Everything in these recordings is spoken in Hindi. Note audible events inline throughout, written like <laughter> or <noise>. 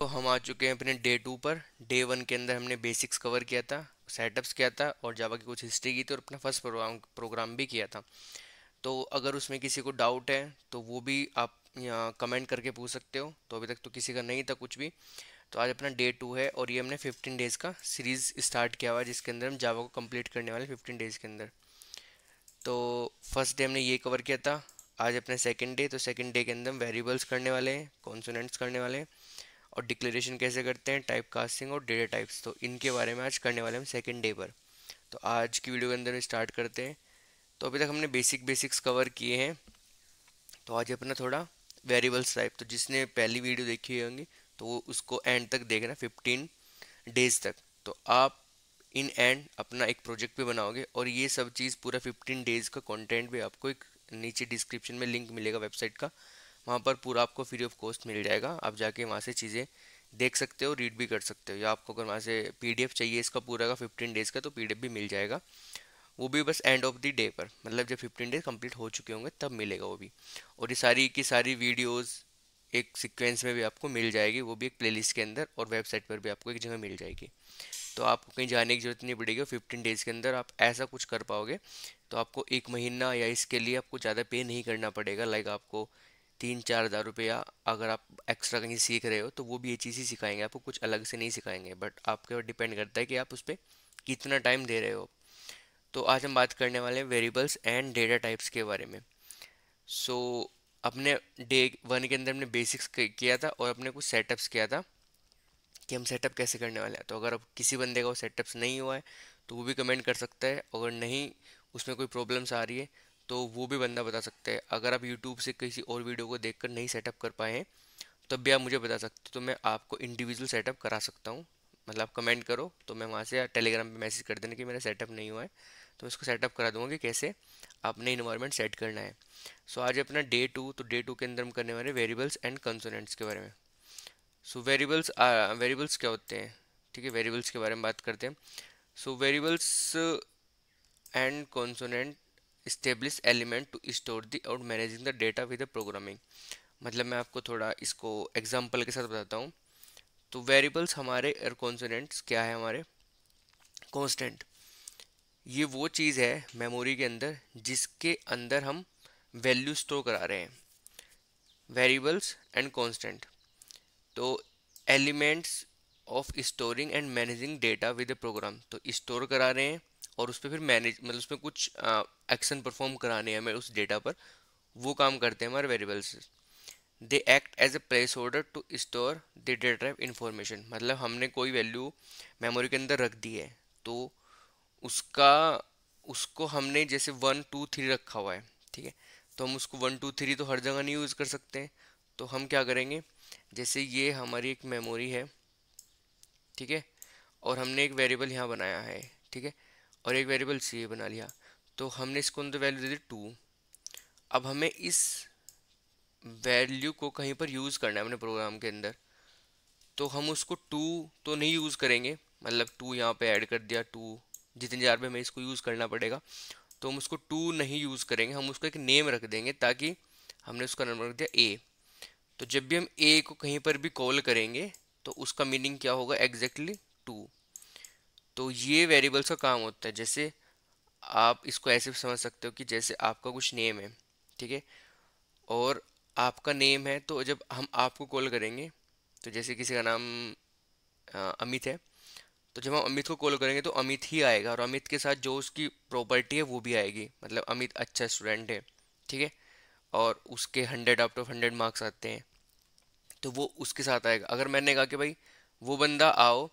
तो हम आ चुके हैं अपने डे टू पर डे वन के अंदर हमने बेसिक्स कवर किया था सेटअप्स किया था और जावा की कुछ हिस्ट्री की थी और अपना फर्स्ट प्रोग्राम प्रोग्राम भी किया था तो अगर उसमें किसी को डाउट है तो वो भी आप यहाँ कमेंट करके पूछ सकते हो तो अभी तक तो किसी का नहीं था कुछ भी तो आज अपना डे टू है और ये हमने फिफ्टीन डेज़ का सीरीज़ स्टार्ट किया हुआ है जिसके अंदर हम जावा को कम्प्लीट करने वाले फिफ्टीन डेज़ के अंदर तो फर्स्ट डे हमने ये कवर किया था आज अपने सेकेंड डे तो सेकेंड डे के अंदर हम वेरिएबल्स करने वाले हैं कॉन्सोनेंट्स करने वाले हैं और डिक्लेरेशन कैसे करते हैं टाइप कास्टिंग और डेटा टाइप्स तो इनके बारे में आज करने वाले हम सेकेंड डे पर तो आज की वीडियो के अंदर स्टार्ट करते हैं तो अभी तक हमने बेसिक बेसिक्स कवर किए हैं तो आज अपना थोड़ा वेरिएबल्स टाइप तो जिसने पहली वीडियो देखी होंगी तो वो उसको एंड तक देखना फिफ्टीन डेज तक तो आप इन एंड अपना एक प्रोजेक्ट भी बनाओगे और ये सब चीज़ पूरा फिफ्टीन डेज़ का कंटेंट भी आपको एक नीचे डिस्क्रिप्शन में लिंक मिलेगा वेबसाइट का वहाँ पर पूरा आपको फ्री ऑफ कॉस्ट मिल जाएगा आप जाके वहाँ से चीज़ें देख सकते हो रीड भी कर सकते हो या आपको अगर वहाँ से पी चाहिए इसका पूरा का फिफ्टीन डेज़ का तो पी भी मिल जाएगा वो भी बस एंड ऑफ द डे पर मतलब जब फिफ्टीन डेज कंप्लीट हो चुके होंगे तब मिलेगा वो भी और ये सारी की सारी वीडियोज़ एक सीक्वेंस में भी आपको मिल जाएगी वो भी एक प्लेलिस्ट के अंदर और वेबसाइट पर भी आपको एक जगह मिल जाएगी तो आपको कहीं जाने की जरूरत नहीं पड़ेगी और फिफ्टीन डेज़ के अंदर आप ऐसा कुछ कर पाओगे तो आपको एक महीना या इसके लिए आपको ज़्यादा पे नहीं करना पड़ेगा लाइक आपको तीन चार हज़ार रुपया अगर आप एक्स्ट्रा कहीं सीख रहे हो तो वो भी ये चीज़ ही सिखाएंगे आपको कुछ अलग से नहीं सिखाएंगे बट आपके ऊपर डिपेंड करता है कि आप उस पर कितना टाइम दे रहे हो तो आज हम बात करने वाले हैं वेरिएबल्स एंड डेटा टाइप्स के बारे में सो so, अपने डे वन के अंदर हमने बेसिक्स किया था और अपने कुछ सेटअप्स किया था कि हम सेटअप कैसे करने वाले हैं तो अगर किसी बंदे का वो सेटअप्स नहीं हुआ है तो वो भी कमेंट कर सकता है अगर नहीं उसमें कोई प्रॉब्लम्स आ रही है तो वो भी बंदा बता सकता है अगर आप यूट्यूब से किसी और वीडियो को देखकर नहीं सेटअप कर पाए हैं तब भी आप मुझे बता सकते हो तो मैं आपको इंडिविजुअल सेटअप करा सकता हूँ मतलब कमेंट करो तो मैं वहाँ से टेलीग्राम पे मैसेज कर देना कि मेरा सेटअप नहीं हुआ है तो मैं इसको सेटअप करा दूँगा कि कैसे आपने इन्वायरमेंट सेट करना है सो so, आज अपना डे टू तो डे टू के अंदर हम करने वाले वेरिएबल्स एंड कंसोनेंट्स के बारे में सो वेरिएबल्स वेरिएबल्स क्या होते हैं ठीक है वेरिएबल्स के बारे में बात करते हैं so variables and consonant establish element to store the और managing the data with the programming मतलब मैं आपको थोड़ा इसको एग्जाम्पल के साथ बताता हूँ तो वेरिएबल्स हमारे और कॉन्सोनेंट्स क्या है हमारे कॉन्सटेंट ये वो चीज़ है मेमोरी के अंदर जिसके अंदर हम वैल्यू स्टोर करा रहे हैं वेरिएबल्स एंड कॉन्सटेंट तो elements of storing and managing data with a program तो स्टोर करा रहे हैं और उस पर फिर मैनेज मतलब उसमें कुछ एक्शन परफॉर्म कराने हैं हमें उस डेटा पर वो काम करते हैं हमारे variables they act as a placeholder to store the data type information मतलब हमने कोई वैल्यू मेमोरी के अंदर रख दी है तो उसका उसको हमने जैसे वन टू थ्री रखा हुआ है ठीक है तो हम उसको वन टू थ्री तो हर जगह नहीं यूज़ कर सकते हैं तो हम क्या करेंगे जैसे ये हमारी एक मेमोरी है ठीक है और हमने एक वेरिएबल यहाँ बनाया है ठीक है और एक वेरिएबल सी बना लिया तो हमने इसको अंदर वैल्यू दे दी टू अब हमें इस वैल्यू को कहीं पर यूज़ करना है अपने प्रोग्राम के अंदर तो हम उसको टू तो नहीं यूज़ करेंगे मतलब टू यहाँ पे ऐड कर दिया टू जितने जार पे हमें इसको यूज़ करना पड़ेगा तो हम उसको टू नहीं यूज़ करेंगे हम उसको एक नेम रख देंगे ताकि हमने उसका नंबर रख दिया ए तो जब भी हम ए को कहीं पर भी कॉल करेंगे तो उसका मीनिंग क्या होगा एग्जैक्टली टू तो ये वेरिएबल्स का काम होता है जैसे आप इसको ऐसे भी समझ सकते हो कि जैसे आपका कुछ नेम है ठीक है और आपका नेम है तो जब हम आपको कॉल करेंगे तो जैसे किसी का नाम आ, अमित है तो जब हम अमित को कॉल करेंगे तो अमित ही आएगा और अमित के साथ जो उसकी प्रॉपर्टी है वो भी आएगी मतलब अमित अच्छा स्टूडेंट है ठीक है और उसके hundred out of hundred marks आते हैं तो वो उसके साथ आएगा अगर मैंने कहा कि भाई वो बंदा आओ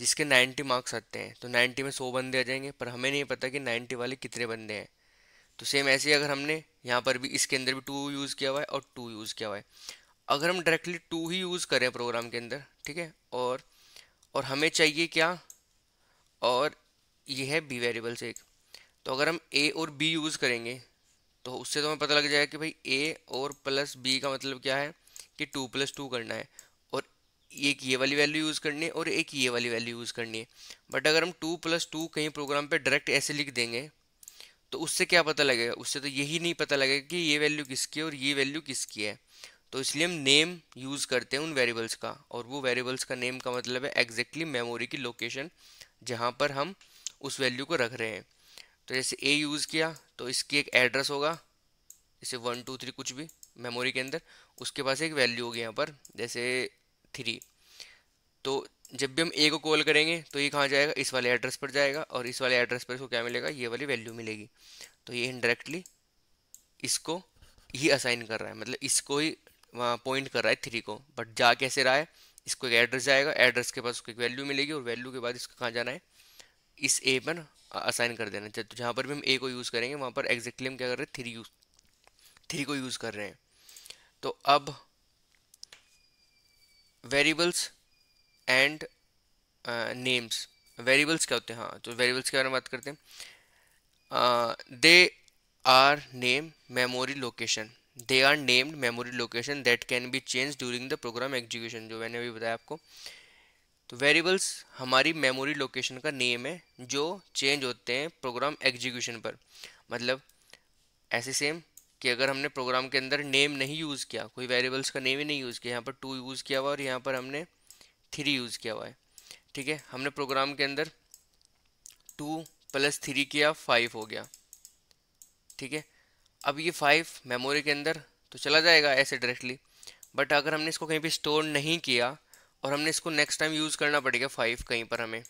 जिसके 90 मार्क्स आते हैं तो 90 में 100 बंदे आ जाएंगे पर हमें नहीं पता कि 90 वाले कितने बंदे हैं तो सेम ऐसे ही अगर हमने यहाँ पर भी इसके अंदर भी टू यूज़ किया हुआ है और टू यूज़ किया हुआ है अगर हम डायरेक्टली टू ही यूज़ करें प्रोग्राम के अंदर ठीक है और और हमें चाहिए क्या और ये है बी वेरिएबल्स एक तो अगर हम ए और बी यूज़ करेंगे तो उससे तो हमें पता लग जाएगा कि भाई ए और प्लस बी का मतलब क्या है कि टू प्लस टू करना है एक ये वाली वैल्यू यूज़ करनी है और एक ये वाली वैल्यू यूज़ करनी है बट अगर हम टू प्लस टू कहीं प्रोग्राम पे डायरेक्ट ऐसे लिख देंगे तो उससे क्या पता लगेगा उससे तो यही नहीं पता लगेगा कि ये वैल्यू किसकी है और ये वैल्यू किसकी है तो इसलिए हम नेम यूज़ करते हैं उन वेरिएबल्स का और वो वेरिएबल्स का नेम का मतलब है एग्जैक्टली मेमोरी की लोकेशन जहाँ पर हम उस वैल्यू को रख रहे हैं तो जैसे ए यूज़ किया तो इसकी एक एड्रेस होगा जैसे वन टू थ्री कुछ भी मेमोरी के अंदर उसके पास एक वैल्यू होगी यहाँ पर जैसे थ्री तो जब भी हम ए को कॉल करेंगे तो ये कहाँ जाएगा इस वाले एड्रेस पर जाएगा और इस वाले एड्रेस पर इसको क्या मिलेगा ये वाली वैल्यू मिलेगी तो ये इनडायरेक्टली इसको ही असाइन कर रहा है मतलब इसको ही पॉइंट कर रहा है थ्री को बट जा कैसे रहा है इसको एक एड्रेस जाएगा एड्रेस के पास उसको एक वैल्यू मिलेगी और वैल्यू के बाद इसको कहाँ जाना है इस ए पर असाइन कर देना चाहिए तो जहाँ पर भी हम ए को यूज़ करेंगे वहाँ पर एग्जैक्टली हम क्या कर रहे हैं थ्री यूज थ्री को यूज़ कर रहे हैं तो अब वेरिएबल्स एंड नेम्स वेरिएबल्स क्या होते हैं हाँ तो वेरिएबल्स के बारे में बात करते हैं they are name memory location they are named memory location that can be change during the program execution जो मैंने अभी बताया आपको तो वेरिएबल्स हमारी मेमोरी लोकेशन का नेम है जो चेंज होते हैं प्रोग्राम एग्जीक्यूशन पर मतलब ऐसे सेम कि अगर हमने प्रोग्राम के अंदर नेम नहीं यूज़ किया कोई वेरिएबल्स का नेम ही नहीं यूज़ किया यहाँ पर टू यूज़ किया हुआ और यहाँ पर हमने थ्री यूज़ किया हुआ है ठीक है हमने प्रोग्राम के अंदर टू प्लस थ्री किया फाइव हो गया ठीक है अब ये फाइव मेमोरी के अंदर तो चला जाएगा ऐसे डायरेक्टली बट अगर हमने इसको कहीं पर स्टोर नहीं किया और हमने इसको नेक्स्ट टाइम यूज़ करना पड़ेगा फाइव कहीं पर हमें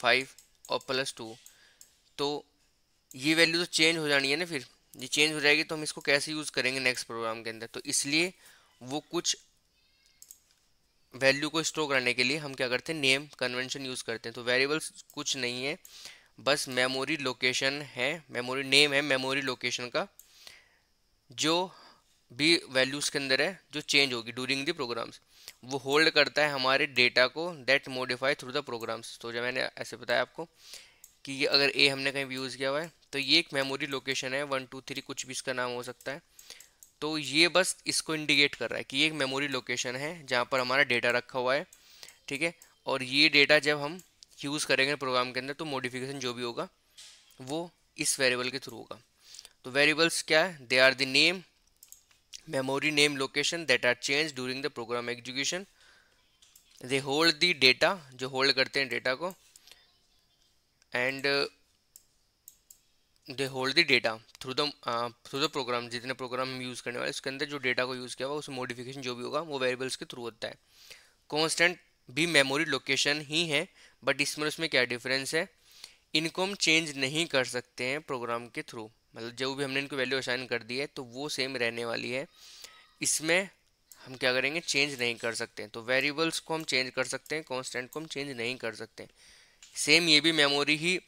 फाइव और प्लस टू तो ये वैल्यू तो चेंज हो जानी है ना फिर ये चेंज हो जाएगी तो हम इसको कैसे यूज़ करेंगे नेक्स्ट प्रोग्राम के अंदर तो इसलिए वो कुछ वैल्यू को स्टोर करने के लिए हम क्या करते हैं नेम कन्वेंशन यूज़ करते हैं तो वेरिएबल्स कुछ नहीं है बस मेमोरी लोकेशन है मेमोरी नेम है मेमोरी लोकेशन का जो भी वैल्यूज़ के अंदर है जो चेंज होगी डूरिंग द प्रोग्राम्स वो होल्ड करता है हमारे डेटा को that modify through the programs तो जो मैंने ऐसे बताया आपको कि अगर ए हमने कहीं भी यूज़ किया हुआ है तो ये एक मेमोरी लोकेशन है वन टू थ्री कुछ भी इसका नाम हो सकता है तो ये बस इसको इंडिकेट कर रहा है कि ये एक मेमोरी लोकेशन है जहाँ पर हमारा डेटा रखा हुआ है ठीक है और ये डेटा जब हम यूज़ करेंगे प्रोग्राम के अंदर तो मॉडिफिकेशन जो भी होगा वो इस वेरिएबल के थ्रू होगा तो वेरिएबल्स क्या है they are the name memory name location that are change during the program execution they hold the data जो होल्ड करते हैं डेटा को and they hold the data through the through the program जितने प्रोग्राम हम यूज़ करने वाले उसके अंदर जो डेटा को यूज़ किया हुआ उस मॉडिफिकेशन जो भी होगा वो वेरिएबल्स के थ्रू होता है कॉन्स्टेंट भी मेमोरी लोकेशन ही है बट इसमें उसमें क्या डिफरेंस है इनको हम चेंज नहीं कर सकते हैं प्रोग्राम के थ्रू मतलब जो भी हमने इनको वैल्यू असाइन कर दी है तो वो सेम रहने वाली है इसमें हम क्या करेंगे चेंज नहीं कर सकते तो वेरिएबल्स को हम चेंज कर सकते हैं कॉन्स्टेंट को हम चेंज नहीं कर सकते सेम ये भी मेमोरी ही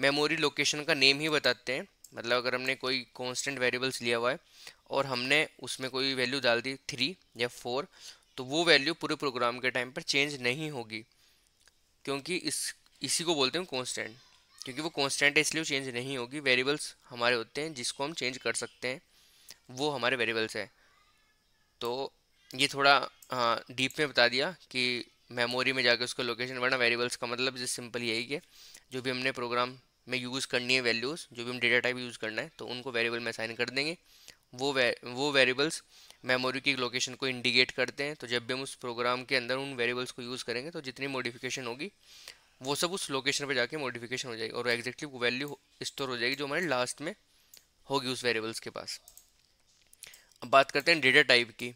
मेमोरी लोकेशन का नेम ही बताते हैं मतलब अगर हमने कोई कांस्टेंट वेरिएबल्स लिया हुआ है और हमने उसमें कोई वैल्यू डाल दी थ्री या फोर तो वो वैल्यू पूरे प्रोग्राम के टाइम पर चेंज नहीं होगी क्योंकि इस इसी को बोलते हैं कॉन्स्टेंट क्योंकि वो कॉन्स्टेंट है इसलिए चेंज नहीं होगी वेरिएबल्स हमारे होते हैं जिसको हम चेंज कर सकते हैं वो हमारे वेरिएबल्स हैं तो ये थोड़ा डीप हाँ, में बता दिया कि मेमोरी में जाके उसको लोकेशन बढ़ना वेरिएबल्स का मतलब जिस सिंपल यही है जो भी हमने प्रोग्राम में यूज़ करनी है वैल्यूज़ जो भी हम डेटा टाइप यूज़ करना है तो उनको वेरिएबल में असाइन कर देंगे वो वे, वो वेरिएबल्स मेमोरी की लोकेशन को इंडिकेट करते हैं तो जब भी हम उस प्रोग्राम के अंदर उन वेरिएबल्स को यूज़ करेंगे तो जितनी मॉडिफिकेशन होगी वो सब उस लोकेशन पर जाके मॉडिफिकेशन हो जाएगी और एग्जैक्टली वो वैल्यू स्टोर हो जाएगी जो हमारे लास्ट में होगी उस वेरिएबल्स के पास अब बात करते हैं डेटा टाइप की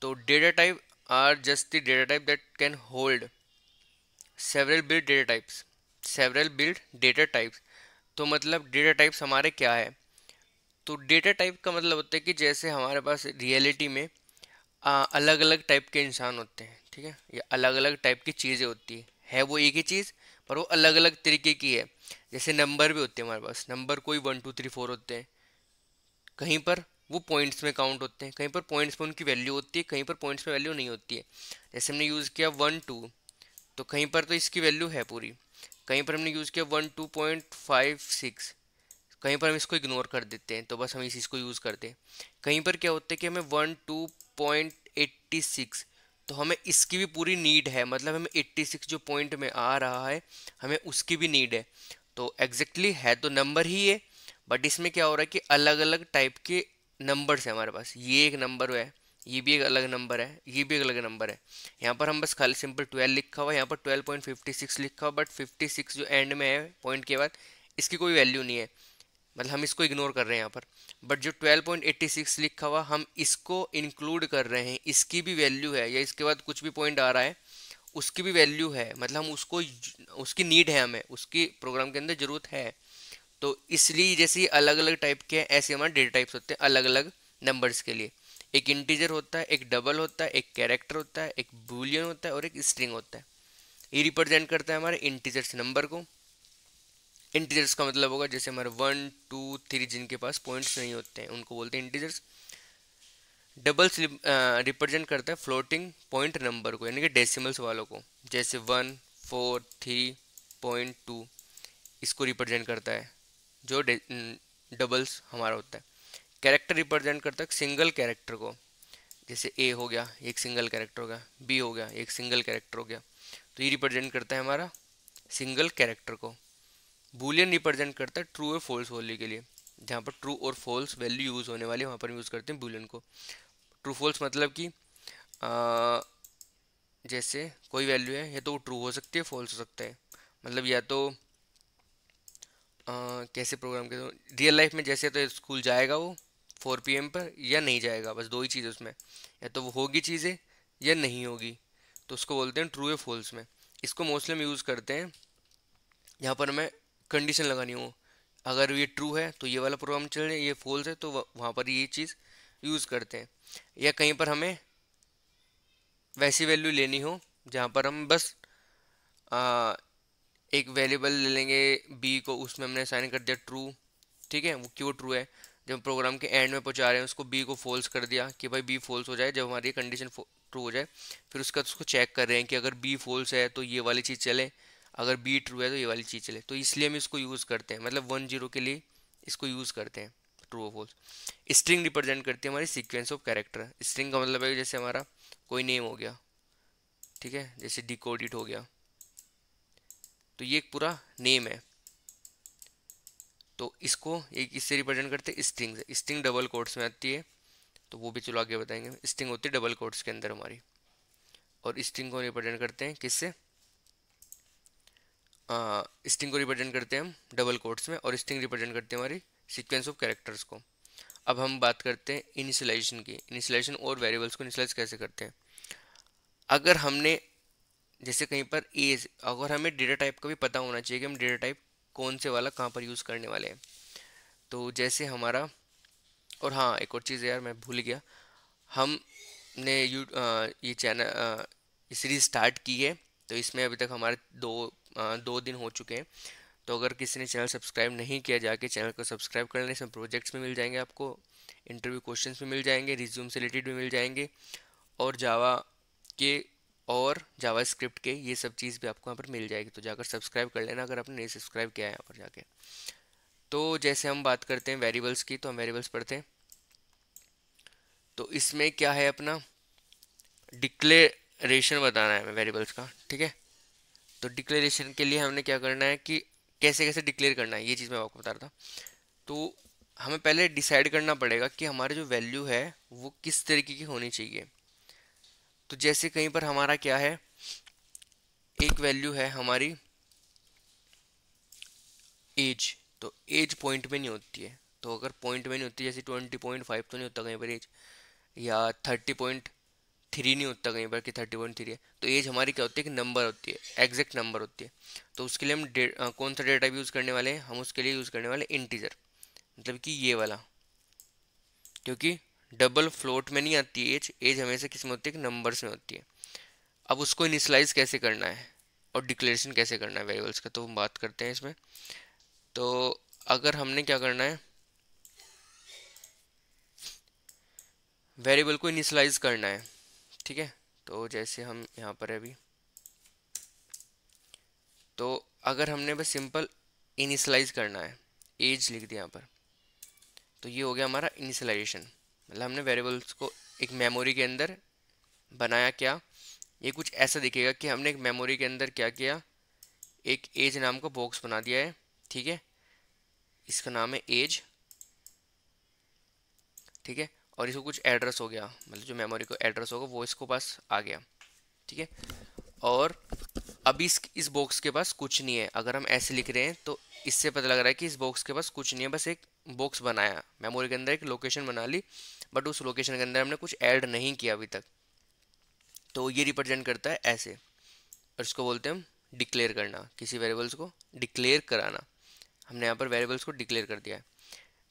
तो data type are just the data type that can hold several build data types several build data types तो मतलब डेटा टाइप्स हमारे क्या है तो डेटा टाइप का मतलब होता है कि जैसे हमारे पास रियलिटी में आ, अलग अलग टाइप के इंसान होते हैं ठीक है या अलग अलग टाइप की चीज़ें होती है है वो एक ही चीज़ पर वो अलग अलग तरीके की है जैसे नंबर भी होते हैं हमारे पास नंबर कोई वन टू थ्री फोर होते हैं कहीं पर वो पॉइंट्स में काउंट होते हैं कहीं पर पॉइंट्स में उनकी वैल्यू होती है कहीं पर पॉइंट्स में वैल्यू नहीं होती है जैसे हमने यूज़ किया वन टू तो कहीं पर तो इसकी वैल्यू है पूरी कहीं पर हमने यूज़ किया one two point five six कहीं पर हम इसको इग्नोर कर देते हैं तो बस हम इस चीज़ को यूज़ करते हैं कहीं पर क्या होता है कि हमें one two point eighty six तो हमें इसकी भी पूरी नीड है मतलब हमें एट्टी सिक्स जो पॉइंट में आ रहा है हमें उसकी भी नीड है तो एग्जैक्टली exactly है तो नंबर ही है बट इसमें क्या हो रहा है कि अलग अलग टाइप के नंबर्स है हमारे पास ये एक नंबर है ये भी एक अलग नंबर है ये भी एक अलग नंबर है यहाँ पर हम बस खाली सिंपल ट्वेल्व लिखा हुआ यहाँ पर ट्वेल्व पॉइंट फिफ्टी सिक्स लिखा हुआ बट फिफ्टी सिक्स जो एंड में है पॉइंट के बाद इसकी कोई वैल्यू नहीं है मतलब हम इसको इग्नोर कर रहे हैं यहाँ पर बट जो 12.86 लिखा हुआ हम इसको इंक्लूड कर रहे हैं इसकी भी वैल्यू है या इसके बाद कुछ भी पॉइंट आ रहा है उसकी भी वैल्यू है मतलब हम उसको उसकी नीड है हमें उसकी प्रोग्राम के अंदर ज़रूरत है तो इसलिए जैसे अलग अलग टाइप के हैं ऐसे हमारे डेटा टाइप्स होते हैं अलग अलग नंबर्स के लिए एक इंटीजर होता है एक डबल होता है एक कैरेक्टर होता है एक बुलियन होता है और एक स्ट्रिंग होता है ये रिप्रेजेंट करता है हमारे इंटीजर्स नंबर को इंटीजर्स का मतलब होगा जैसे हमारे वन टू थ्री जिनके पास पॉइंट्स नहीं होते हैं उनको बोलते हैं इंटीजर्स डबल्स रिप्रेजेंट करता है फ्लोटिंग पॉइंट नंबर को यानी कि डेसिमल्स वालों को जैसे one four three point two इसको रिप्रेजेंट करता है जो डबल्स हमारा होता है कैरेक्टर रिप्रेजेंट करता है सिंगल कैरेक्टर को जैसे ए हो गया एक सिंगल कैरेक्टर हो गया बी हो गया एक सिंगल कैरेक्टर हो गया तो ये रिप्रेजेंट करता है हमारा सिंगल कैरेक्टर को बुलियन रिप्रेजेंट करता है ट्रू और फॉल्स वैल्यू के लिए जहाँ पर ट्रू और फॉल्स वैल्यू यूज़ होने वाली है वहाँ पर यूज़ करते हैं बुलियन को ट्रू फॉल्स मतलब कि जैसे कोई वैल्यू है या तो वो ट्रू हो सकती है फॉल्स हो सकता है मतलब या तो आ, कैसे प्रोग्राम के रियल लाइफ में जैसे तो स्कूल जाएगा वो फोर पी पर या नहीं जाएगा बस दो ही चीज़ उसमें या तो वो होगी चीज़ें या नहीं होगी तो उसको बोलते हैं ट्रू या फॉल्स में इसको मोस्टली हम यूज़ करते हैं यहाँ पर मैं कंडीशन लगानी हूँ अगर ये ट्रू है तो ये वाला प्रोग्राम चल रहा है ये फॉल्स है तो वहाँ पर ये चीज़ यूज़ करते हैं या कहीं पर हमें वैसी वैल्यू लेनी हो जहाँ पर हम बस एक वेरिएबल ले लेंगे बी को उसमें हमने साइन कर दिया ट्रू ठीक है वो क्यों ट्रू है जब प्रोग्राम के एंड में पहुंचा रहे हैं उसको बी को फॉल्स कर दिया कि भाई बी फॉल्स हो जाए जब हमारी कंडीशन ट्रू हो जाए फिर उसका उसको चेक कर रहे हैं कि अगर बी फॉल्स है तो ये वाली चीज़ चले अगर बी ट्रू है तो ये वाली चीज़ चले तो इसलिए हम इसको यूज़ करते हैं मतलब वन जीरो के लिए इसको यूज़ करते हैं ट्रू और फॉल्स स्ट्रिंग रिप्रेजेंट करती है हमारी सिक्वेंस ऑफ कैरेक्टर स्ट्रिंग का मतलब है जैसे हमारा कोई नेम हो गया ठीक है जैसे डिकोडिट हो गया तो ये एक पूरा नेम है तो इसको एक इससे रिप्रेजेंट करते हैं string sting string double quotes में आती है तो वो भी चलो आगे बताएंगे स्ट्रिंग होती है डबल कोर्ट्स के अंदर हमारी और स्ट्रिंग को रिप्रेजेंट करते हैं किससे स्ट्रिंग को रिप्रेजेंट करते हैं हम डबल कोर्ट्स में और स्ट्रिंग रिप्रेजेंट करते हैं हमारी सीक्वेंस ऑफ कैरेक्टर्स को अब हम बात करते हैं इनिशलाइजेशन की इनिशलाइजेशन और वेरिएबल्स को इनिशलाइज कैसे करते हैं अगर हमने जैसे कहीं पर एज अगर हमें डेटा टाइप का भी पता होना चाहिए कि हम डेटा टाइप कौन से वाला कहाँ पर यूज़ करने वाले हैं तो जैसे हमारा और हाँ एक और चीज़ यार मैं भूल गया हमने यू ये चैनल ये सीरीज़ स्टार्ट की है तो इसमें अभी तक हमारे दो आ, दो दिन हो चुके हैं तो अगर किसी ने चैनल सब्सक्राइब नहीं किया जाके चैनल को सब्सक्राइब कर लें इसमें प्रोजेक्ट्स में मिल जाएंगे आपको इंटरव्यू क्वेश्चंस में मिल जाएंगे रिज्यूम से रिलेटेड भी मिल जाएंगे और जावा के और जावास्क्रिप्ट के ये सब चीज़ भी आपको यहाँ पर मिल जाएगी तो जाकर सब्सक्राइब कर लेना अगर आपने नहीं सब्सक्राइब किया है यहाँ पर जाके तो जैसे हम बात करते हैं वेरिएबल्स की तो हम वेरिएबल्स पढ़ते हैं तो इसमें क्या है अपना डिक्लेरेशन बताना है हमें वेरिएबल्स का ठीक है तो डिक्लेरेशन के लिए हमने क्या करना है कि कैसे कैसे डिक्लेयर करना है ये चीज़ मैं आपको बता रहा था तो हमें पहले डिसाइड करना पड़ेगा कि हमारे जो वैल्यू है वो किस तरीके की होनी चाहिए तो जैसे कहीं पर हमारा क्या है एक वैल्यू है हमारी एज तो एज पॉइंट में नहीं होती है तो अगर पॉइंट में नहीं होती जैसे ट्वेंटी पॉइंट फाइव तो नहीं होता कहीं पर एज या थर्टी पॉइंट थ्री नहीं होता कहीं पर कि थर्टी पॉइंट थ्री है तो एज हमारी क्या होती है कि नंबर होती है एग्जैक्ट नंबर होती है तो उसके लिए हम आ, कौन सा डेटा यूज़ करने वाले हैं हम उसके लिए यूज़ करने वाले इंटीजर मतलब कि ये वाला क्योंकि डबल फ्लोट में नहीं आती एज एज हमेशा किस में होती है नंबर्स में होती है अब उसको इनिशलाइज कैसे करना है और डिक्लेरेशन कैसे करना है वेरिएबल्स का तो हम बात करते हैं इसमें तो अगर हमने क्या करना है वेरिएबल को इनिशलाइज करना है ठीक है तो जैसे हम यहाँ पर है अभी तो अगर हमने बस सिंपल इनिशलाइज करना है एज लिख दिया यहाँ पर तो ये हो गया हमारा इनिशलाइजेशन मतलब हमने वेरिएबल्स को एक मेमोरी के अंदर बनाया क्या ये कुछ ऐसा दिखेगा कि हमने एक मेमोरी के अंदर क्या किया एक एज नाम का बॉक्स बना दिया है ठीक है इसका नाम है एज ठीक है और इसको कुछ एड्रेस हो गया मतलब जो मेमोरी को एड्रेस होगा वो इसको पास आ गया ठीक है और अभी इस इस बॉक्स के पास कुछ नहीं है अगर हम ऐसे लिख रहे हैं तो इससे पता लग रहा है कि इस बॉक्स के पास कुछ नहीं है बस एक बॉक्स बनाया मेमोरी के अंदर एक लोकेशन बना ली बट उस लोकेशन के अंदर हमने कुछ ऐड नहीं किया अभी तक तो ये रिप्रेजेंट करता है ऐसे और इसको बोलते हैं हम डिक्लेयर करना किसी वेरिएबल्स को डिक्लेयर कराना हमने यहाँ पर वेरिएबल्स को डिक्लेयर कर दिया है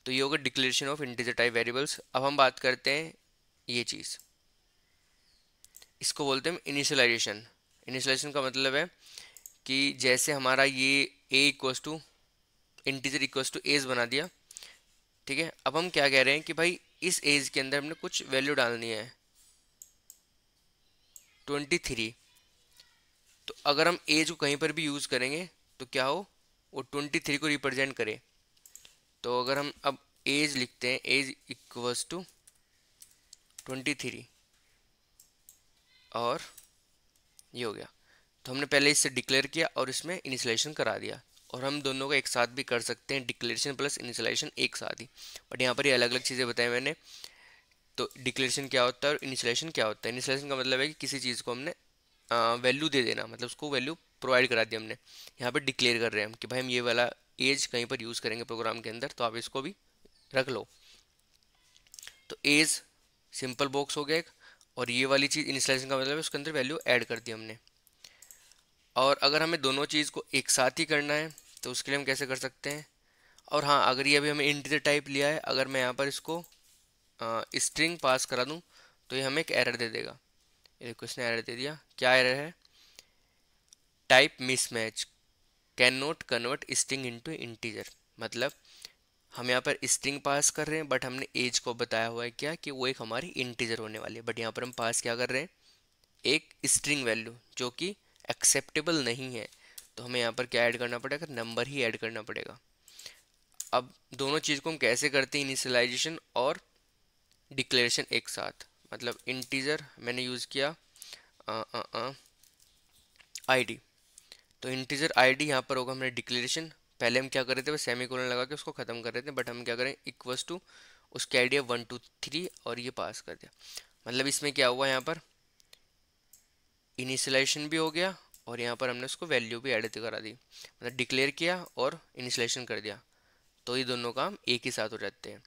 तो ये होगा declaration of integer type variables अब हम बात करते हैं ये चीज़ इसको बोलते हैं इनिशलाइजेशन इनिशियलाइजेशन का मतलब है कि जैसे हमारा ये a equals to integer equals to age बना दिया ठीक है अब हम क्या कह रहे हैं कि भाई इस एज के अंदर हमने कुछ वैल्यू डालनी है ट्वेंटी थ्री तो अगर हम एज को कहीं पर भी यूज़ करेंगे तो क्या हो वो ट्वेंटी थ्री को रिप्रेजेंट करे तो अगर हम अब एज लिखते हैं age equals to twenty three और ये हो गया तो हमने पहले इससे डिक्लेयर किया और इसमें इनिशलाइजेशन करा दिया और हम दोनों को एक साथ भी कर सकते हैं डिक्लेरेशन प्लस इनिशलाइजेशन एक साथ ही बट यहाँ पर ये अलग अलग चीज़ें बताई मैंने तो डिक्लेरेशन क्या होता है और इनिशलाइजेशन क्या होता है इनिशलाइजेशन का मतलब है कि किसी चीज़ को हमने वैल्यू दे देना मतलब उसको वैल्यू प्रोवाइड करा दी हमने यहाँ पर डिक्लेयर कर रहे हैं हम कि भाई हम ये वाला एज कहीं पर यूज़ करेंगे प्रोग्राम के अंदर तो आप इसको भी रख लो तो एज सिंपल बॉक्स हो गया एक और ये वाली चीज़ इनिशलाइजेशन का मतलब है उसके अंदर वैल्यू ऐड कर दी हमने और अगर हमें दोनों चीज़ को एक साथ ही करना है तो उसके लिए हम कैसे कर सकते हैं और हाँ अगर ये अभी हमें इंटीजर टाइप लिया है अगर मैं यहाँ पर इसको स्ट्रिंग पास करा दूँ तो ये हमें एक एरर दे देगा ये देखो इसने एरर दे दिया क्या एरर है type mismatch can not convert string into integer मतलब हम यहाँ पर स्ट्रिंग पास कर रहे हैं बट हमने एज को बताया हुआ है क्या कि वो एक हमारी इंटीजर होने वाली है बट यहाँ पर हम पास क्या कर रहे हैं एक स्ट्रिंग वैल्यू जो कि एक्सेप्टेबल नहीं है तो हमें यहाँ पर क्या ऐड करना पड़ेगा नंबर ही ऐड करना पड़ेगा अब दोनों चीज़ को हम कैसे करते हैं इनिशलाइजेशन और डिक्लेरेशन एक साथ मतलब इंटीजर मैंने यूज़ किया आईडी तो इंटीजर आईडी यहाँ पर होगा हमने डिक्लेरेशन पहले हम क्या कर रहे थे सेमी कोलन लगा के उसको ख़त्म कर रहे थे बट हम क्या करें इक्वस टू उसके आइडिया वन टू थ्री और ये पास कर दिया मतलब इसमें क्या हुआ यहाँ पर इनिशलाइजेशन भी हो गया और यहाँ पर हमने उसको वैल्यू भी एडिट करा दी मतलब डिक्लेयर किया और इनिशलेशन कर दिया तो ये दोनों काम एक ही साथ हो जाते हैं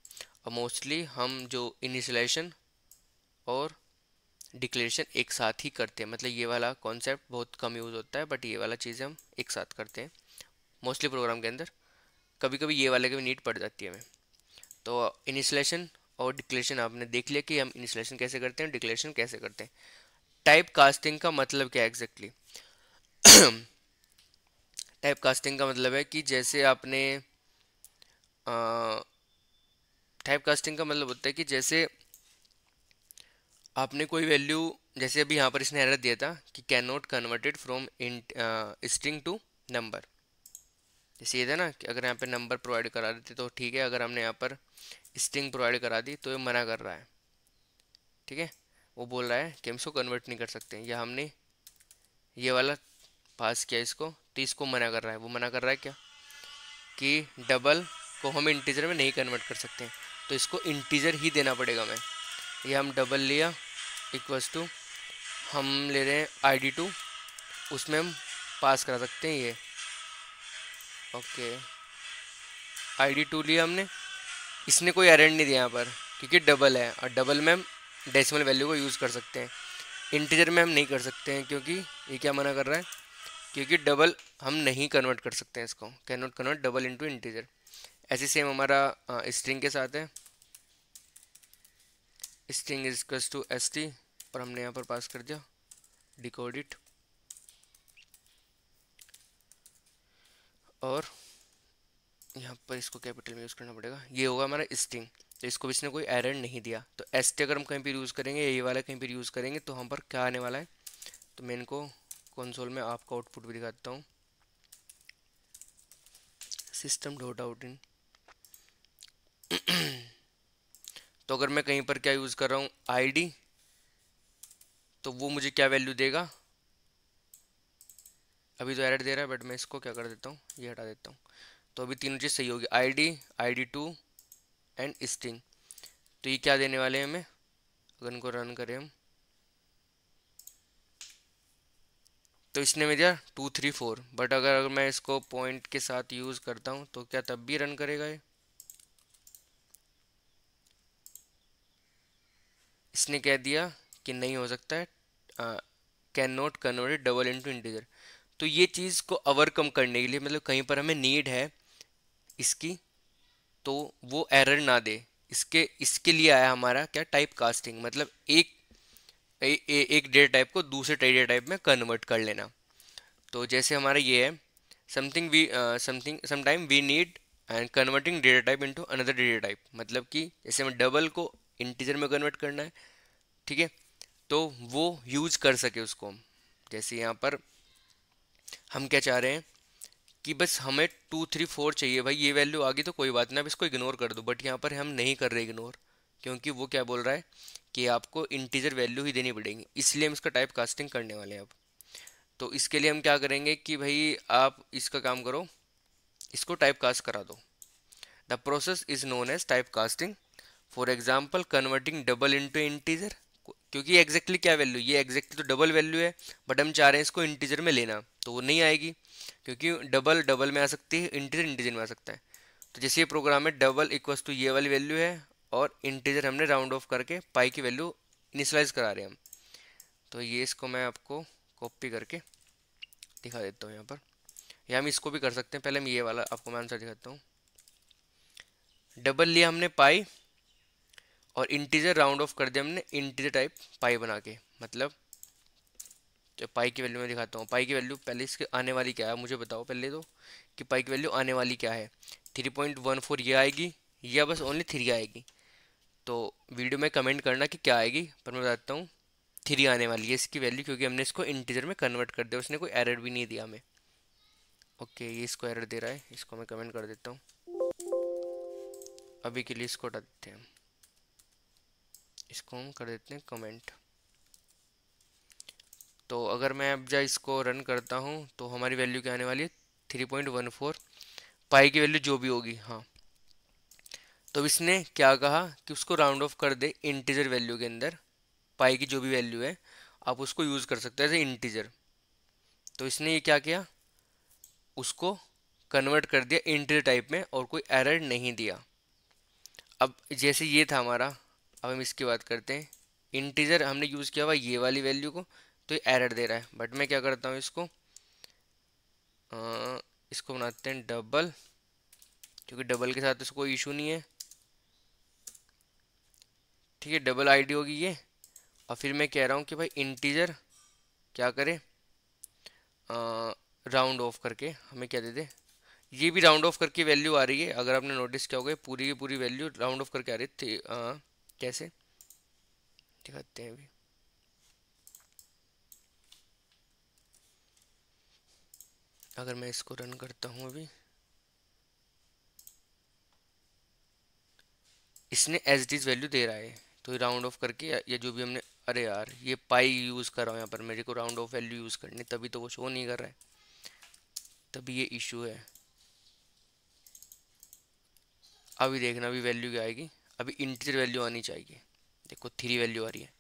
और मोस्टली हम जो इनिशलेशन और डिक्लेरेशन एक साथ ही करते हैं मतलब ये वाला कॉन्सेप्ट बहुत कम यूज़ होता है बट ये वाला चीज़ हम एक साथ करते हैं मोस्टली प्रोग्राम के अंदर कभी कभी ये वाले की भी नीट पड़ जाती है हमें तो इनिशलेशन और डिक्लेरेशन आपने देख लिया कि हम इनिशलेशन कैसे करते हैं डिक्लेरेशन कैसे करते हैं टाइप कास्टिंग का मतलब क्या है एग्जैक्टली exactly? टाइप <clears throat> कास्टिंग का मतलब है कि जैसे आपने टाइप कास्टिंग का मतलब होता है कि जैसे आपने कोई वैल्यू जैसे अभी यहाँ पर इसने एरर दिया था कि can not converted from int string to number जैसे ये था ना कि अगर यहाँ पे नंबर प्रोवाइड करा देते तो ठीक है अगर हमने यहाँ पर स्ट्रिंग प्रोवाइड करा दी तो ये मना कर रहा है ठीक है वो बोल रहा है कि हम इसको कन्वर्ट नहीं कर सकते या हमने ये वाला पास किया इसको तो इसको मना कर रहा है वो मना कर रहा है क्या कि डबल को हम इंटीजर में नहीं कन्वर्ट कर सकते तो इसको इंटीजर ही देना पड़ेगा हमें ये हम डबल लिया इक्वस टू हम ले रहे हैं आई डी टू उसमें हम पास करा सकते हैं ये ओके आई डी टू लिया हमने इसने कोई एरेंट नहीं दिया यहाँ पर क्योंकि डबल है और डबल में हम डेसिमल वैल्यू को यूज़ कर सकते हैं इंटीजर में हम नहीं कर सकते हैं क्योंकि ये क्या मना कर रहा है क्योंकि डबल हम नहीं कन्वर्ट कर सकते हैं इसको can not convert double into integer ऐसे सेम हमारा स्ट्रिंग के साथ है string is equals to S T और हमने यहाँ पर पास कर दिया डिकोड इट और यहाँ पर इसको कैपिटल में यूज़ करना पड़ेगा ये होगा हमारा स्ट्रिंग तो इसको इसने कोई एरर नहीं दिया तो एस टी अगर हम कहीं पर यूज़ करेंगे ये वाला कहीं पर यूज़ करेंगे तो हम पर क्या आने वाला है तो मैं इनको कंसोल में आपका आउटपुट भी दिखाता हूँ सिस्टम डॉट आउट इन तो अगर मैं कहीं पर क्या यूज़ कर रहा हूँ आईडी तो वो मुझे क्या वैल्यू देगा अभी तो एरर दे रहा है बट मैं इसको क्या कर देता हूँ ये हटा देता हूँ तो अभी तीनों चीज़ सही होगी I D I D two and string तो ये क्या देने वाले हैं हमें अगर इनको रन करें हम तो इसने में दिया टू थ्री फोर बट अगर अगर मैं इसको पॉइंट के साथ यूज़ करता हूँ तो क्या तब भी रन करेगा ये इसने कह दिया कि नहीं हो सकता है can not convert double to integer तो ये चीज़ को ओवरकम करने के लिए मतलब कहीं पर हमें नीड है इसकी तो वो एरर ना दे इसके इसके लिए आया हमारा क्या टाइप कास्टिंग मतलब एक ए, एक डेटा टाइप को दूसरे डेटा टाइप में कन्वर्ट कर लेना तो जैसे हमारा ये है something we something sometime we need and converting data type into another data type मतलब कि जैसे हमें डबल को इंटीजर में कन्वर्ट करना है ठीक है तो वो यूज कर सके उसको जैसे यहाँ पर हम क्या चाह रहे हैं कि बस हमें टू थ्री फोर चाहिए भाई ये वैल्यू आ गई तो कोई बात नहीं अब इसको इग्नोर कर दो बट यहाँ पर हम नहीं कर रहे इग्नोर क्योंकि वो क्या बोल रहा है कि आपको इंटीजर वैल्यू ही देनी पड़ेगी इसलिए हम इसका टाइप कास्टिंग करने वाले हैं अब तो इसके लिए हम क्या करेंगे कि भाई आप इसका काम करो इसको टाइप कास्ट करा दो the process is known as type casting for example converting double into integer क्योंकि एग्जैक्टली क्या वैल्यू ये एग्जैक्टली तो डबल वैल्यू है बट हम चाह रहे हैं इसको इंटीजर में लेना तो वो नहीं आएगी क्योंकि डबल डबल में आ सकती है इंटीजर इंटीजर में आ सकता है तो जैसे ये प्रोग्राम है डबल इक्वल्स टू ये वाली वैल्यू है और इंटीजर हमने राउंड ऑफ करके पाई की वैल्यू इनिशलाइज करा रहे हैं हम तो ये इसको मैं आपको कॉपी करके दिखा देता हूँ यहाँ पर या हम इसको भी कर सकते हैं पहले हम ये वाला आपको मैं आंसर दिखाता हूँ डबल लिया हमने पाई और इंटीजर राउंड ऑफ कर दिया हमने इंटीजर टाइप पाई बना के मतलब तो पाई की वैल्यू मैं दिखाता हूँ पाई की वैल्यू पहले इसके आने वाली क्या है मुझे बताओ पहले तो कि पाई की वैल्यू आने वाली क्या है थ्री पॉइंट वन फोर ये आएगी या बस ओनली थ्री आएगी तो वीडियो में कमेंट करना कि क्या आएगी पर मैं बताता हूँ थ्री आने वाली है इसकी वैल्यू क्योंकि हमने इसको इंटीजर में कन्वर्ट कर दिया उसने कोई एरर भी नहीं दिया हमें ओके ये इसको एरर दे रहा है इसको मैं कमेंट कर देता हूँ अभी के लिए इसको हटा देते हैं इसको हम कर देते हैं कमेंट तो अगर मैं अब जा इसको रन करता हूँ तो हमारी वैल्यू क्या आने वाली है three point one four pi की वैल्यू जो भी होगी हाँ तो इसने क्या कहा कि उसको राउंड ऑफ कर दे इंटीजर वैल्यू के अंदर पाई की जो भी वैल्यू है आप उसको यूज़ कर सकते हैं एज ए इंटीजर तो इसने ये क्या किया उसको कन्वर्ट कर दिया इंटीजर टाइप में और कोई एरर नहीं दिया अब जैसे ये था हमारा अब हम इसकी बात करते हैं इंटीजर हमने यूज़ किया हुआ ये वाली वैल्यू को तो ये एरर दे रहा है बट मैं क्या करता हूँ इसको आ, इसको बनाते हैं डबल क्योंकि डबल के साथ इसको कोई इशू नहीं है ठीक है डबल आईडी होगी ये और फिर मैं कह रहा हूँ कि भाई इंटीजर क्या करें राउंड ऑफ करके हमें क्या दे दे ये भी राउंड ऑफ करके वैल्यू आ रही है अगर आपने नोटिस किया होगा पूरी की पूरी वैल्यू राउंड ऑफ करके आ रही थी आ, कैसे दिखाते हैं अभी अगर मैं इसको रन करता हूँ अभी इसने एच डीज वैल्यू दे रहा है तो ये राउंड ऑफ करके या, जो भी हमने अरे यार ये पाई यूज़ कर रहा हूँ यहाँ पर मेरे को राउंड ऑफ वैल्यू यूज़ करनी तभी तो वो शो नहीं कर रहा है तभी ये इशू है अभी देखना अभी वैल्यू क्या आएगी अभी इंटीजर वैल्यू आनी चाहिए देखो थ्री वैल्यू आ रही है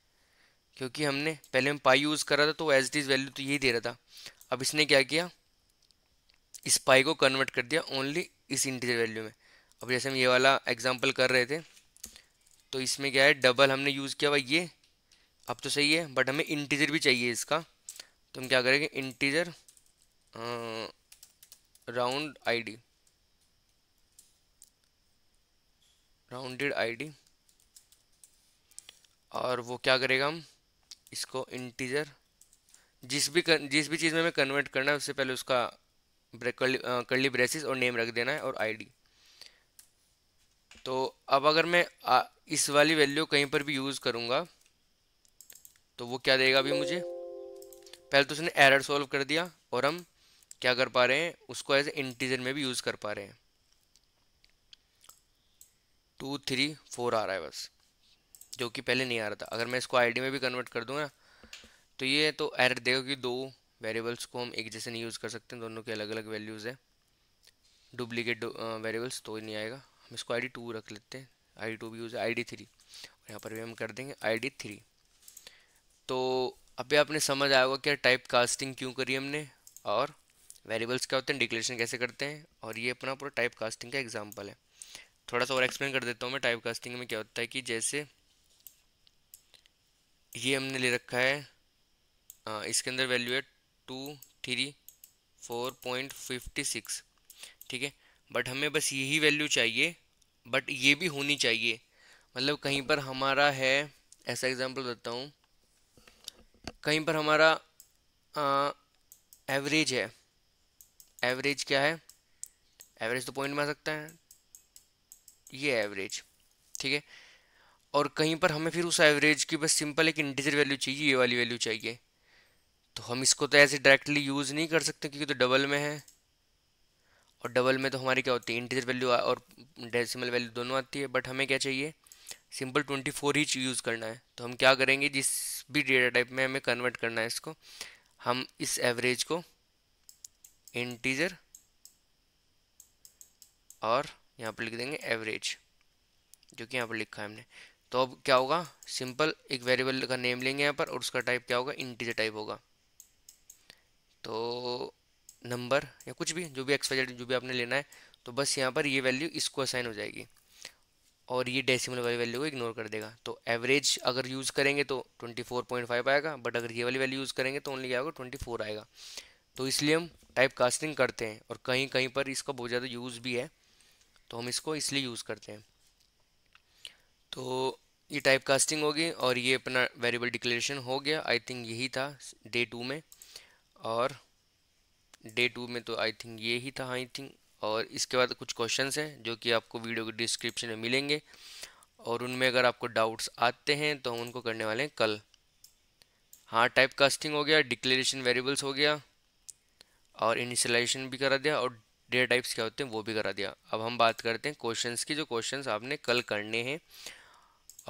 क्योंकि हमने पहले हम पाई यूज़ कर रहा था तो एज इज़ वैल्यू तो यही दे रहा था अब इसने क्या किया इस पाई को कन्वर्ट कर दिया ओनली इस इंटीजर वैल्यू में अब जैसे हम ये वाला एग्जाम्पल कर रहे थे तो इसमें क्या है डबल हमने यूज़ किया हुआ ये अब तो सही है बट हमें इंटीजर भी चाहिए इसका तो हम क्या करेंगे integer round ID rounded ID और वो क्या करेगा हम इसको इंटीजर जिस भी कर, जिस भी चीज़ में हमें कन्वर्ट करना है उससे पहले उसका ब्रेक कर ली ब्रेसिस और नेम रख देना है और आईडी तो अब अगर मैं आ, इस वाली वैल्यू कहीं पर भी यूज़ करूँगा तो वो क्या देगा अभी मुझे पहले तो उसने एरर सॉल्व कर दिया और हम क्या कर पा रहे हैं उसको एज इंटीजर में भी यूज़ कर पा रहे हैं टू थ्री फोर आ रहा है बस जो कि पहले नहीं आ रहा था अगर मैं इसको आईडी में भी कन्वर्ट कर दूँगा तो ये तो एरर देगा कि दो वेरिएबल्स को हम एक जैसे नहीं यूज़ कर सकते दोनों के अलग अलग वैल्यूज़ हैं डुप्लीकेट वेरिएबल्स uh, तो ही नहीं आएगा हम इसको आई टू रख लेते हैं आई टू भी यूज़ आई डी थ्री और यहाँ पर भी हम कर देंगे आई डी थ्री तो अभी आपने समझ आया होगा क्या टाइप कास्टिंग क्यों करी हमने और वेरिएबल्स क्या होते हैं डिक्लेरेशन कैसे करते हैं और ये अपना पूरा टाइप कास्टिंग का एग्जाम्पल है थोड़ा सा और एक्सप्लेन कर देता हूँ मैं टाइप कास्टिंग में क्या होता है कि जैसे ये हमने ले रखा है आ, इसके अंदर वैल्यू है two three four point fifty six ठीक है बट हमें बस यही वैल्यू चाहिए बट ये भी होनी चाहिए मतलब कहीं पर हमारा है ऐसा एग्जांपल देता हूँ कहीं पर हमारा आ, एवरेज है एवरेज क्या है एवरेज तो पॉइंट में आ सकता है ये एवरेज ठीक है और कहीं पर हमें फिर उस एवरेज की बस सिंपल एक इंटीजर वैल्यू चाहिए ये वाली वैल्यू चाहिए तो हम इसको तो ऐसे डायरेक्टली यूज़ नहीं कर सकते क्योंकि तो डबल में है और डबल में तो हमारी क्या होती है इंटीजर वैल्यू और डेसिमल वैल्यू दोनों आती है बट हमें क्या चाहिए सिंपल ट्वेंटी फोर ही यूज़ करना है तो हम क्या करेंगे जिस भी डेटा टाइप में हमें कन्वर्ट करना है इसको हम इस एवरेज को इंटीजर और यहाँ पर लिख देंगे एवरेज जो कि यहाँ पर लिखा है हमने तो अब क्या होगा सिंपल एक वेरिएबल का नेम लेंगे यहाँ पर और उसका टाइप क्या होगा इंटीजर टाइप होगा तो नंबर या कुछ भी जो भी वाई जो भी आपने लेना है तो बस यहाँ पर ये वैल्यू इसको असाइन हो जाएगी और ये डेसिमल वाली वैल्यू को इग्नोर कर देगा तो एवरेज अगर यूज़ करेंगे तो 24.5 आएगा बट अगर ये वाली वैल्यू यूज़ करेंगे तो ओनली क्या होगा 24 आएगा तो इसलिए हम टाइप कास्टिंग करते हैं और कहीं कहीं पर इसका बहुत ज़्यादा यूज़ भी है तो हम इसको इसलिए यूज़ करते हैं तो ये टाइप कास्टिंग होगी और ये अपना वेरिएबल डिक्लेरेशन हो गया आई थिंक यही था डे टू में और डे टू में तो आई थिंक ये ही था आई थिंक और इसके बाद कुछ क्वेश्चंस हैं जो कि आपको वीडियो के डिस्क्रिप्शन में मिलेंगे और उनमें अगर आपको डाउट्स आते हैं तो हम उनको करने वाले हैं कल हाँ टाइप कास्टिंग हो गया डिक्लेरेशन वेरिएबल्स हो गया और इनिशलाइजेशन भी करा दिया और डेटा टाइप्स क्या होते हैं वो भी करा दिया अब हम बात करते हैं क्वेश्चंस की जो क्वेश्चंस आपने कल करने हैं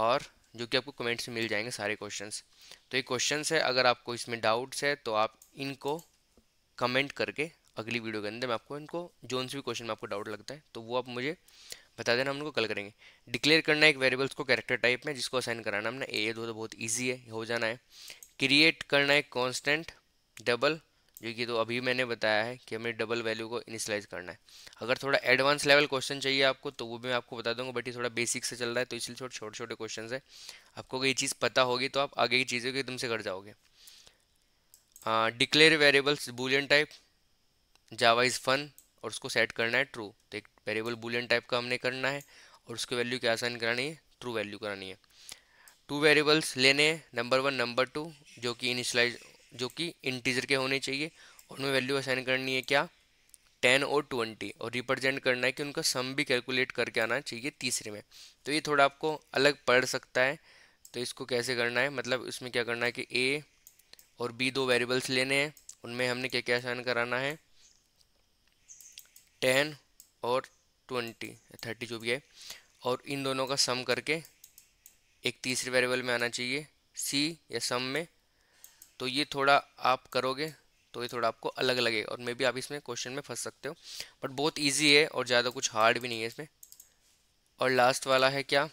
और जो कि आपको कमेंट्स में मिल जाएंगे सारे क्वेश्चंस तो ये क्वेश्चंस है अगर आपको इसमें डाउट्स है तो आप इनको कमेंट करके अगली वीडियो के अंदर मैं आपको इनको जोन से भी क्वेश्चन में आपको डाउट लगता है तो वो आप मुझे बता देना हम उनको कल करेंगे डिक्लेयर करना एक वेरिएबल्स को कैरेक्टर टाइप में जिसको असाइन कराना हमने ए दो तो बहुत ईजी है हो जाना है क्रिएट करना एक कॉन्स्टेंट डबल जो कि तो अभी मैंने बताया है कि हमें डबल वैल्यू को इनिशलाइज करना है अगर थोड़ा एडवांस लेवल क्वेश्चन चाहिए आपको तो वो भी मैं आपको बता दूंगा बट ये थोड़ा बेसिक से चल रहा है तो इसलिए छोटे छोटे छोटे क्वेश्चन है आपको ये चीज़ पता होगी तो आप आगे की चीज़ों को एकदम से कर जाओगे declare variables boolean type Java is fun और उसको सेट करना है ट्रू तो एक वेरिएबल बुलियन टाइप का हमने करना है और उसकी वैल्यू क्या असाइन करानी है ट्रू वैल्यू करानी है टू वेरिएबल्स लेने हैं नंबर वन नंबर टू जो कि इनिशलाइज जो कि इंटीजर के होने चाहिए उनमें वैल्यू असाइन करनी है क्या टेन और ट्वेंटी और रिप्रेजेंट करना है कि उनका सम भी कैलकुलेट करके आना चाहिए तीसरे में तो ये थोड़ा आपको अलग पढ़ सकता है तो इसको कैसे करना है मतलब इसमें क्या करना है कि ए और बी दो वेरिएबल्स लेने हैं उनमें हमने क्या क्या असाइन कराना है टेन और ट्वेंटी थर्टी जो भी है और इन दोनों का सम करके एक तीसरे वेरिएबल में आना चाहिए सी या सम में तो ये थोड़ा आप करोगे तो ये थोड़ा आपको अलग लगे और मे भी आप इसमें क्वेश्चन में फंस सकते हो बट बहुत ईजी है और ज़्यादा कुछ हार्ड भी नहीं है इसमें और लास्ट वाला है क्या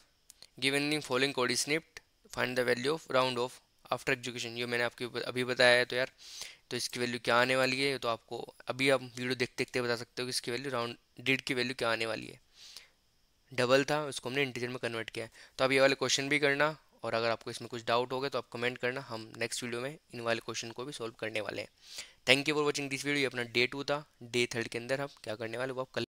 given the following snippet find the value of round off after education ये मैंने आपके अभी बताया है तो यार तो इसकी वैल्यू क्या आने वाली है तो आपको अभी आप वीडियो देखते देखते बता सकते हो कि इसकी वैल्यू राउंड डेढ़ की वैल्यू क्या आने वाली है डबल था उसको हमने इंटीजर में कन्वर्ट किया है तो आप ये वाले क्वेश्चन भी करना और अगर आपको इसमें कुछ डाउट हो गया तो आप कमेंट करना हम नेक्स्ट वीडियो में इन वाले क्वेश्चन को भी सॉल्व करने वाले हैं thank you for watching this video ये अपना डे टू था डे थर्ड के अंदर हम क्या करने वाले वो आप कल